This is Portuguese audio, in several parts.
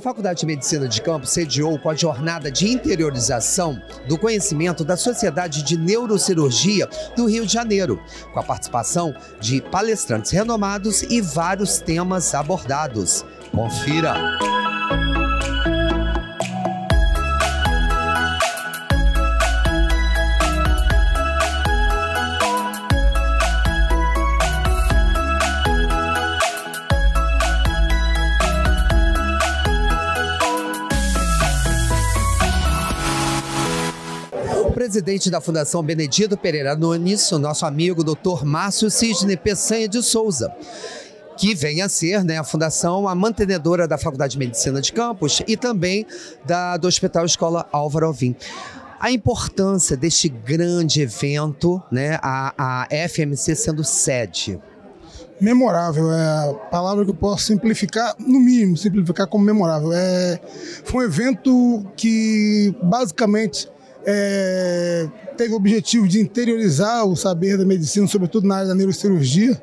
A Faculdade de Medicina de Campos sediou com a jornada de interiorização do conhecimento da Sociedade de Neurocirurgia do Rio de Janeiro, com a participação de palestrantes renomados e vários temas abordados. Confira! presidente da Fundação Benedito Pereira Nunes, o nosso amigo Dr. Márcio Cisne Peçanha de Souza que vem a ser né, a fundação, a mantenedora da Faculdade de Medicina de Campos e também da, do Hospital Escola Álvaro Alvim. A importância deste grande evento, né, a, a FMC sendo sede. Memorável, é a palavra que eu posso simplificar, no mínimo, simplificar como memorável. É, foi um evento que basicamente é, teve o objetivo de interiorizar o saber da medicina, sobretudo na área da neurocirurgia,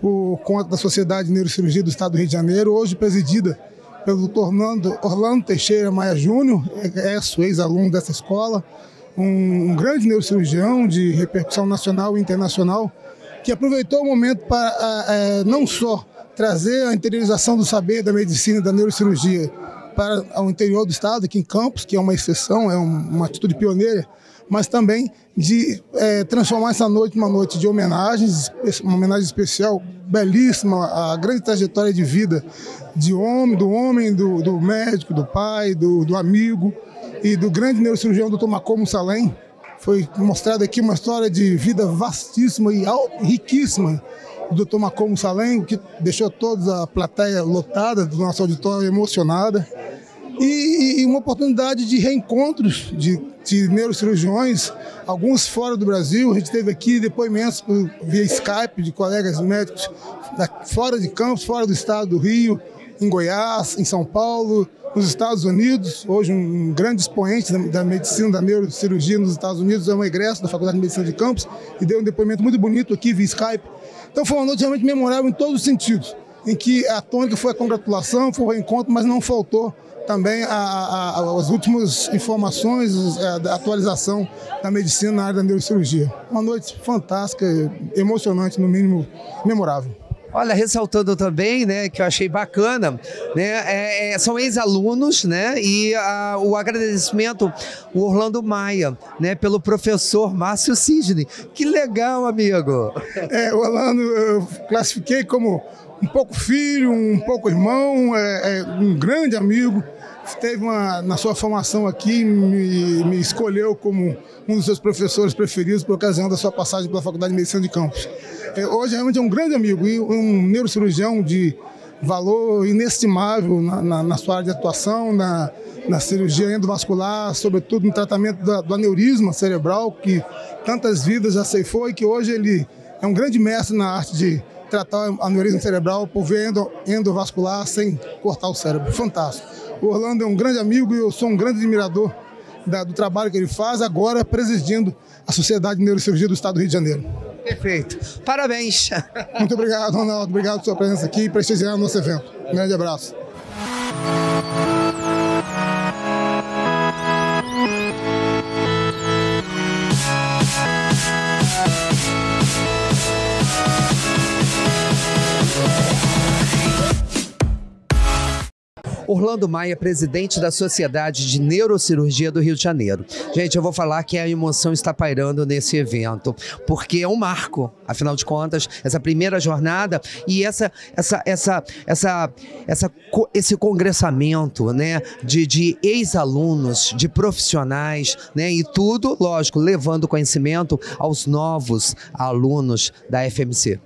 por conta da Sociedade de Neurocirurgia do Estado do Rio de Janeiro, hoje presidida pelo Dr. Orlando, Teixeira Maia Júnior, é, é ex-aluno dessa escola, um, um grande neurocirurgião de repercussão nacional e internacional, que aproveitou o momento para é, é, não só trazer a interiorização do saber da medicina e da neurocirurgia para o interior do estado, aqui em Campos, que é uma exceção, é uma atitude pioneira, mas também de é, transformar essa noite numa noite de homenagens, uma homenagem especial, belíssima, a grande trajetória de vida de homem, do homem, do, do médico, do pai, do, do, amigo e do grande neurocirurgião Dr. Macomo Salem. Foi mostrada aqui uma história de vida vastíssima e riquíssima do Dr. Macomo Salem, que deixou toda a plateia lotada do nosso auditório emocionada e, e uma oportunidade de reencontros de, de, neurocirurgiões, alguns fora do Brasil. A gente teve aqui depoimentos por, via Skype de colegas médicos da, fora de Campos, fora do estado do Rio, em Goiás, em São Paulo, nos Estados Unidos. Hoje, um grande expoente da, da medicina, da neurocirurgia nos Estados Unidos, é um egresso da Faculdade de Medicina de Campos e deu um depoimento muito bonito aqui via Skype. Então, foi uma noite realmente memorável em todos os sentidos em que a tônica foi a congratulação, foi o encontro, mas não faltou também a, a, a, as últimas informações, é, a, atualização da medicina na área da neurocirurgia. Uma noite fantástica, emocionante, no mínimo memorável. Olha, ressaltando também, né, que eu achei bacana, né, é, é são ex-alunos, né, e a, o agradecimento o Orlando Maia, né, pelo professor Márcio Sidney. Que legal, amigo. É, o Orlando eu classifiquei como um pouco filho, um pouco irmão, é, é um grande amigo. Teve uma, na sua formação aqui, me, me, escolheu como um dos seus professores preferidos por ocasião da sua passagem pela Faculdade de Medicina de Campos. É, hoje realmente é um grande amigo e um neurocirurgião de valor inestimável na, na, na sua área de atuação, na, na cirurgia endovascular, sobretudo no tratamento da, do aneurisma cerebral, que tantas vidas já ceifou e que hoje ele é um grande mestre na arte de tratar o aneurisma cerebral por via endovascular sem cortar o cérebro. Fantástico. O Orlando é um grande amigo e eu sou um grande admirador da, do trabalho que ele faz, agora presidindo a Sociedade de Neurocirurgia do Estado do Rio de Janeiro. Perfeito. Parabéns. Muito obrigado, Ronaldo. Obrigado pela sua presença aqui e prestigiar o nosso evento. Um grande abraço. Orlando Maia, presidente da Sociedade de Neurocirurgia do Rio de Janeiro. Gente, eu vou falar que a emoção está pairando nesse evento, porque é um marco, afinal de contas, essa primeira jornada e essa, essa, essa, essa, essa esse congressamento né, de, de ex-alunos, de profissionais, né, e tudo, lógico, levando conhecimento aos novos alunos da FMC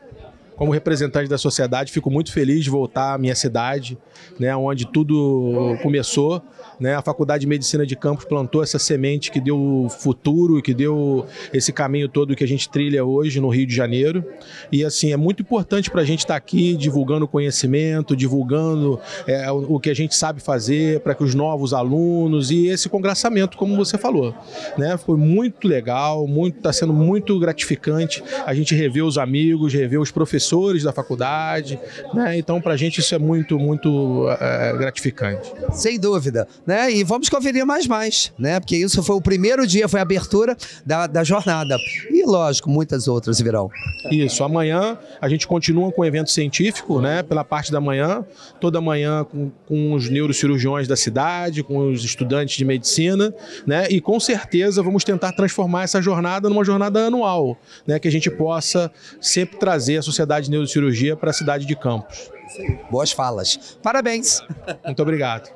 como representante da sociedade, fico muito feliz de voltar à minha cidade, né, onde tudo começou. Né? A Faculdade de Medicina de Campos plantou essa semente que deu o futuro, que deu esse caminho todo que a gente trilha hoje no Rio de Janeiro. E assim, é muito importante para a gente estar tá aqui divulgando conhecimento, divulgando é, o que a gente sabe fazer para que os novos alunos e esse congraçamento, como você falou. Né? Foi muito legal, está sendo muito gratificante a gente rever os amigos, rever os professores professores da faculdade, né? Então, para a gente isso é muito, muito é, gratificante. Sem dúvida, né? E vamos conferir mais mais, né? Porque isso foi o primeiro dia, foi a abertura da, da jornada. E lógico, muitas outras virão. Isso, amanhã a gente continua com o evento científico, né? Pela parte da manhã, toda manhã com, com os neurocirurgiões da cidade, com os estudantes de medicina, né? E com certeza vamos tentar transformar essa jornada numa jornada anual, né? Que a gente possa sempre trazer a sociedade Faculdade de Neurocirurgia para a cidade de Campos. Boas falas. Parabéns. Muito obrigado.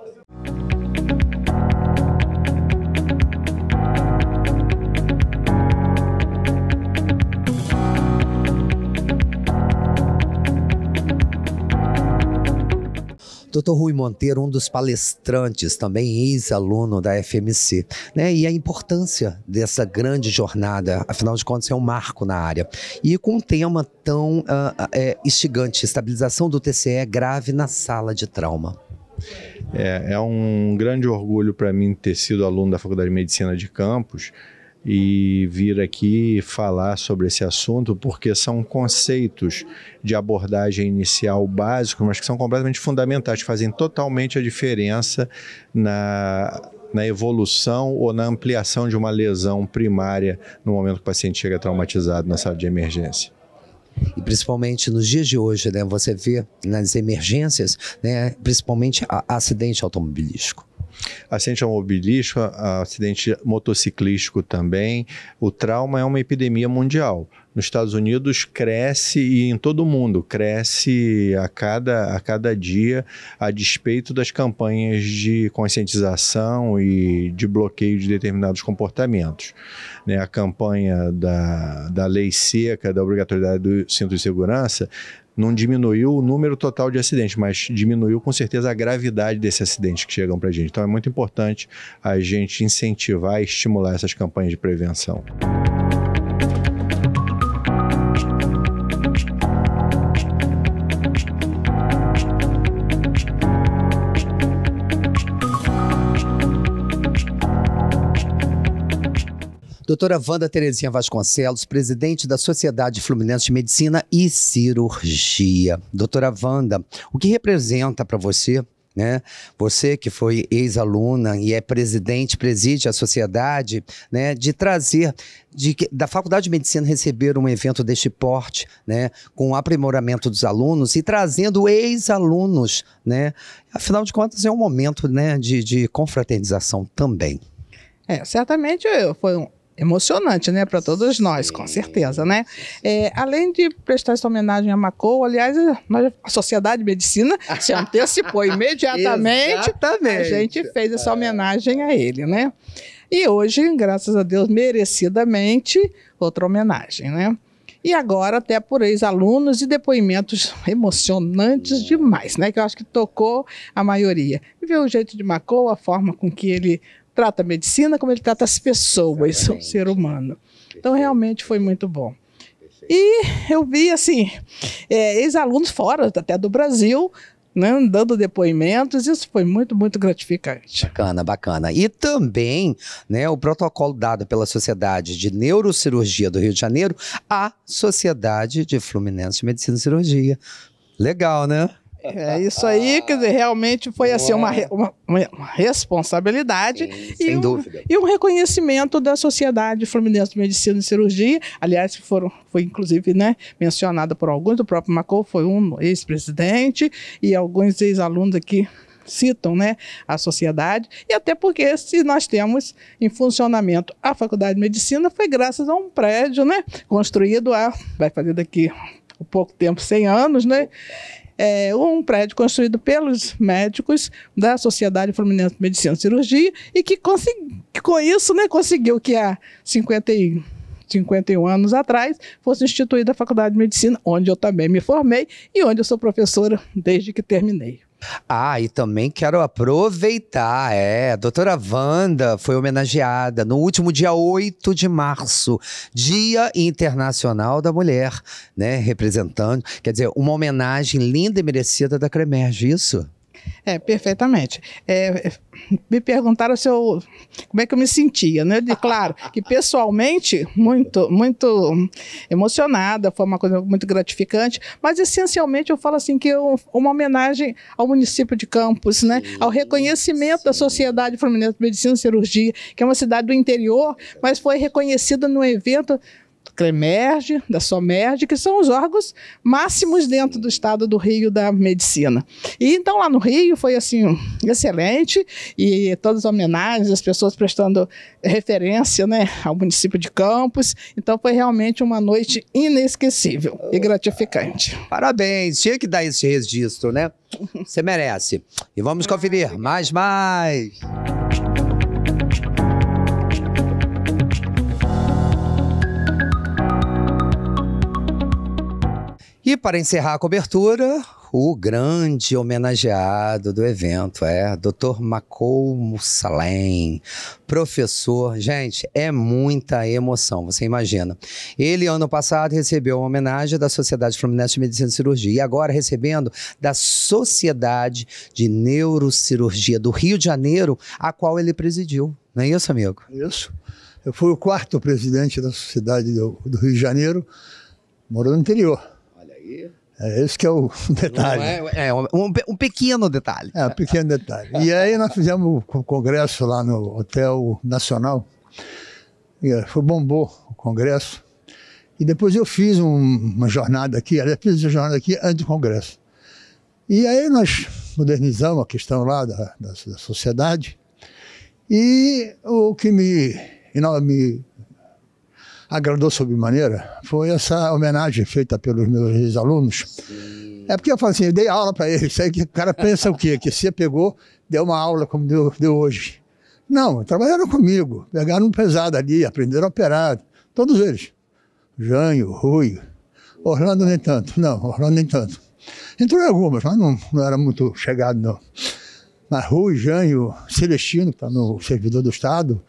Dr. Rui Monteiro, um dos palestrantes, também ex-aluno da FMC, né? E a importância dessa grande jornada, afinal de contas, é um marco na área. E com um tema tão uh, instigante, estabilização do TCE é grave na sala de trauma. É, é um grande orgulho para mim ter sido aluno da Faculdade de Medicina de Campos, e vir aqui falar sobre esse assunto, porque são conceitos de abordagem inicial básicos, mas que são completamente fundamentais, fazem totalmente a diferença na, na evolução ou na ampliação de uma lesão primária no momento que o paciente chega traumatizado na sala de emergência. E principalmente nos dias de hoje, né, você vê nas emergências, né, principalmente acidente automobilístico. Acidente automobilístico, acidente motociclístico também. O trauma é uma epidemia mundial nos Estados Unidos cresce e em todo o mundo cresce a cada, a cada dia, a despeito das campanhas de conscientização e de bloqueio de determinados comportamentos. Né, a campanha da, da lei seca, da obrigatoriedade do cinto de segurança, não diminuiu o número total de acidentes, mas diminuiu com certeza a gravidade desses acidentes que chegam para a gente. Então é muito importante a gente incentivar e estimular essas campanhas de prevenção. Doutora Wanda Terezinha Vasconcelos, presidente da Sociedade Fluminense de Medicina e Cirurgia. Doutora Wanda, o que representa para você né? Você que foi ex-aluna e é presidente, preside a sociedade, né? De trazer de, da Faculdade de Medicina receber um evento deste porte, né? Com o aprimoramento dos alunos e trazendo ex-alunos, né? Afinal de contas é um momento, né? De, de confraternização também. É, certamente foi um, emocionante, né, para todos nós, com certeza, né? É, além de prestar essa homenagem a Macou, aliás, a Sociedade de Medicina se antecipou imediatamente. Exatamente. A gente fez essa é. homenagem a ele, né? E hoje, graças a Deus, merecidamente, outra homenagem, né? E agora, até por ex-alunos e depoimentos emocionantes demais, né? Que eu acho que tocou a maioria. E ver o jeito de Macou, a forma com que ele trata a medicina, como ele trata as pessoas, Exatamente. o ser humano. Então, realmente foi muito bom. E eu vi, assim, é, ex-alunos fora, até do Brasil, né, dando depoimentos, isso foi muito, muito gratificante. Bacana, bacana. E também, né, o protocolo dado pela Sociedade de Neurocirurgia do Rio de Janeiro à Sociedade de Fluminense de Medicina e Cirurgia. Legal, né? É isso aí, quer dizer, realmente foi assim uma, uma, uma responsabilidade Sim, e, sem um, dúvida. e um reconhecimento da Sociedade Fluminense de Medicina e Cirurgia. Aliás, foram, foi inclusive né, mencionada por alguns, o próprio Macou foi um ex-presidente e alguns ex-alunos aqui citam né, a sociedade, e até porque se nós temos em funcionamento a Faculdade de Medicina, foi graças a um prédio né, construído há, vai fazer daqui um pouco tempo, 100 anos, né? é, um prédio construído pelos médicos da Sociedade Fluminense de Medicina e Cirurgia e que, que com isso né, conseguiu que há 51 51 anos atrás, fosse instituída a Faculdade de Medicina, onde eu também me formei e onde eu sou professora desde que terminei. Ah, e também quero aproveitar, é, a doutora Wanda foi homenageada no último dia 8 de março, Dia Internacional da Mulher, né, representando, quer dizer, uma homenagem linda e merecida da Cremerge, isso? É, perfeitamente. É, é, me perguntaram se eu, como é que eu me sentia, né? De, claro, que pessoalmente, muito, muito emocionada, foi uma coisa muito gratificante, mas essencialmente eu falo assim que é uma homenagem ao município de Campos, né? ao reconhecimento sim. da Sociedade Fluminense de Medicina e Cirurgia, que é uma cidade do interior, mas foi reconhecida no evento CREMERG, da SOMERGE, que são os órgãos máximos dentro do estado do Rio da medicina. E então lá no Rio foi assim excelente e todas as homenagens, as pessoas prestando referência, né, ao município de Campos. Então foi realmente uma noite inesquecível e gratificante. Parabéns, tinha que dar esse registro, né? Você merece. E vamos conferir mais mais. E para encerrar a cobertura, o grande homenageado do evento é Dr. Makou Mussalem, professor. Gente, é muita emoção, você imagina. Ele, ano passado, recebeu uma homenagem da Sociedade Fluminense de Medicina e Cirurgia e agora recebendo da Sociedade de Neurocirurgia do Rio de Janeiro, a qual ele presidiu. Não é isso, amigo? Isso. Eu fui o quarto presidente da Sociedade do, do Rio de Janeiro, morando no interior. É esse que é o detalhe. É, é um, um, pequeno detalhe. É, um pequeno detalhe. E aí nós fizemos o congresso lá no Hotel Nacional. E é, foi bombou o congresso. E depois eu fiz um, uma jornada aqui, aliás, fiz uma jornada aqui antes do congresso. E aí nós modernizamos a questão lá da, da, da sociedade. E o que me, me agradou sobremaneira foi essa homenagem feita pelos meus alunos. É porque eu falo assim, eu dei aula para eles, aí o cara pensa o quê? Que você pegou, deu uma aula como deu, deu hoje. Não, trabalharam comigo, pegaram um pesado ali, aprenderam a operar, todos eles. Janho, Rui, Orlando nem tanto, não, Orlando nem tanto. Entrou em algumas, mas não, não era muito chegado não. Mas Rui, Janho, Celestino, que está no servidor do Estado,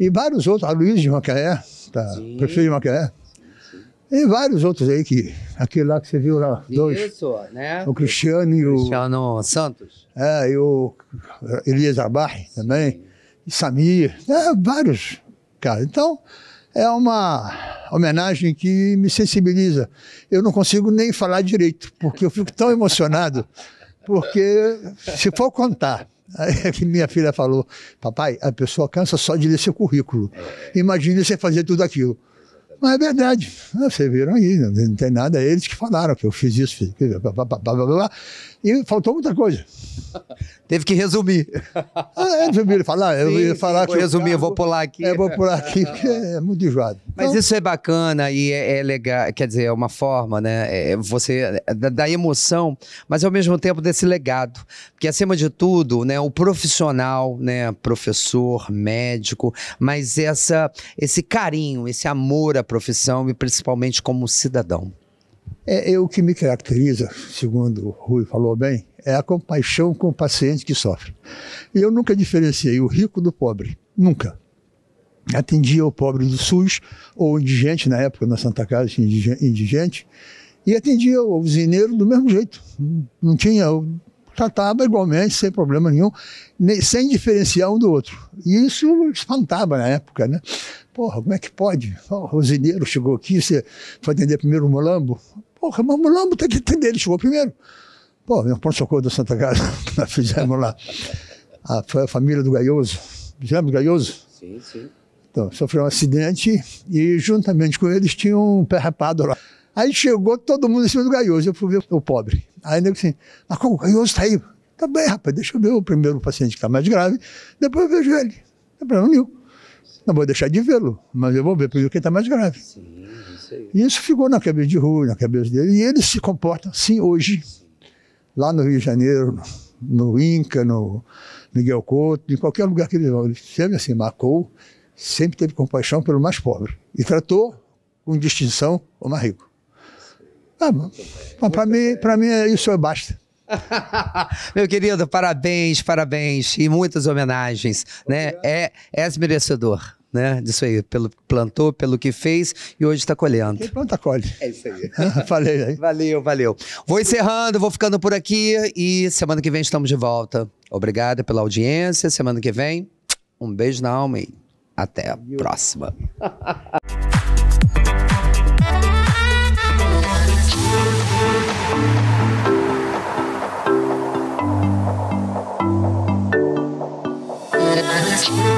e vários outros, a Luiz de Macaé, Tá. Prefeito né? sim. de Macaé. E vários outros aí que. Aquele lá que você viu lá, dois. Isso, né? O Cristiano e o. Cristiano Santos. É, e o Elias Abarre também. E Samir. É, vários, cara. Então, é uma homenagem que me sensibiliza. Eu não consigo nem falar direito, porque eu fico tão emocionado. Porque se for contar Aí que minha filha falou, papai, a pessoa cansa só de ler seu currículo. É. Imagina você fazer tudo aquilo. Mas é verdade. Ah, Vocês viram aí, não tem nada. Eles que falaram que eu fiz isso, fiz, blá, blá, blá, blá, blá. E faltou muita coisa. Teve que resumir. Ah, é, ah, falar, sim, eu ia falar sim, que. Resumir, eu vou pular aqui. É, vou pular aqui, porque é muito enjoado. Mas então, isso é bacana e é, é, legal, quer dizer, é uma forma, né? É, é você é, da, da, emoção, mas ao mesmo tempo desse legado. Porque, acima de tudo, né, o profissional, né, professor, médico, mas essa, esse carinho, esse amor à profissão e principalmente como cidadão. É, é, o que me caracteriza, segundo o Rui falou bem, é a compaixão com o paciente que sofre. E eu nunca diferenciei o rico do pobre, nunca. Atendia o pobre do SUS, ou indigente, na época, na Santa Casa tinha indigente, e atendia o usineiro do mesmo jeito. Não tinha, tratava igualmente, sem problema nenhum, nem, sem diferenciar um do outro. E isso espantava na época, né? Porra, como é que pode? O oh, chegou aqui, você foi atender primeiro o mulambo? Porra, mas lá tem que entender, ele chegou primeiro. Pô, meu pronto-socorro da Santa Casa, nós fizemos lá. A, ah, foi a família do Gaioso. Fizemos do Gaioso? Sim, sim. Então, sofreu um acidente e juntamente com eles tinha um pé rapado lá. Aí chegou todo mundo em cima do Gaioso, eu fui ver o pobre. Aí ele assim, mas como o Gaioso tá aí? Tá bem, rapaz, deixa eu ver o primeiro paciente que tá mais grave, depois eu vejo ele. Não é problema nenhum. Não vou deixar de vê-lo, mas eu vou ver primeiro quem tá mais grave. Sim. E isso ficou na cabeça de Rui, na cabeça dele. E ele se comporta assim hoje, lá no Rio de Janeiro, no Inca, no Miguel Couto, em qualquer lugar que ele vá. Ele sempre assim, marcou, sempre teve compaixão pelo mais pobre. E tratou com distinção o mais rico. Ah, para mim, para mim, isso é basta. Meu querido, parabéns, parabéns e muitas homenagens, né? Obrigado. né? É, és merecedor né? Disso aí, pelo plantou, pelo que fez e hoje está colhendo. Quem planta colhe. É isso aí. Falei aí. Valeu, valeu. Vou encerrando, vou ficando por aqui e semana que vem estamos de volta. Obrigada pela audiência. Semana que vem, um beijo na alma e até a próxima.